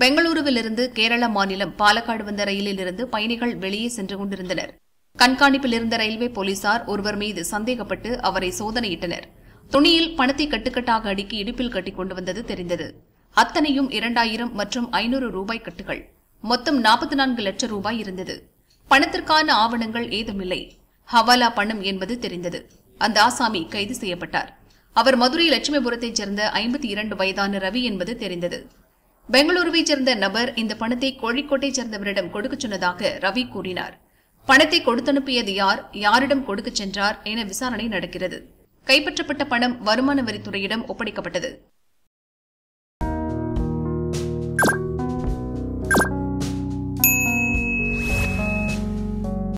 பெங்களூருவிலிருந்து கேரள மாநிலம் பாலக்காடு வந்த ரயிலில் இருந்து பயணிகள் வெளியே சென்று கொண்டிருந்தனர் கண்காணிப்பில் இருந்த ரயில்வே போலீசார் ஒருவர் மீது சந்தேகப்பட்டு அவரை சோதனையிட்டனர் துணியில் பணத்தை கட்டுக்கட்டாக அடுக்கி இடுப்பில் கட்டி கொண்டு வந்தது தெரிந்தது அத்தனையும் இரண்டாயிரம் மற்றும் ஐநூறு ரூபாய் கட்டுகள் மொத்தம் நாற்பத்தி நான்கு லட்சம் ரூபாய் இருந்தது பணத்திற்கான ஆவணங்கள் ஏதுமில்லை ஹவாலா பணம் என்பது தெரிந்தது அந்த ஆசாமி கைது செய்யப்பட்டார் அவர் மதுரை லட்சுமிபுரத்தைச் சேர்ந்த ஐம்பத்தி இரண்டு வயதான ரவி என்பது தெரிந்தது பெங்களூருவைச் சேர்ந்த நபர் இந்த பணத்தை கோழிக்கோட்டை சேர்ந்தவரிடம் கொடுக்கச் சொன்னதாக ரவி கூறினார் பணத்தை கொடுத்தனுப்பியது யார் யாரிடம் கொடுக்கச் சென்றார் என விசாரணை நடக்கிறது கைப்பற்றப்பட்ட பணம் வருமான வரித்துறையிடம் ஒப்படைக்கப்பட்டது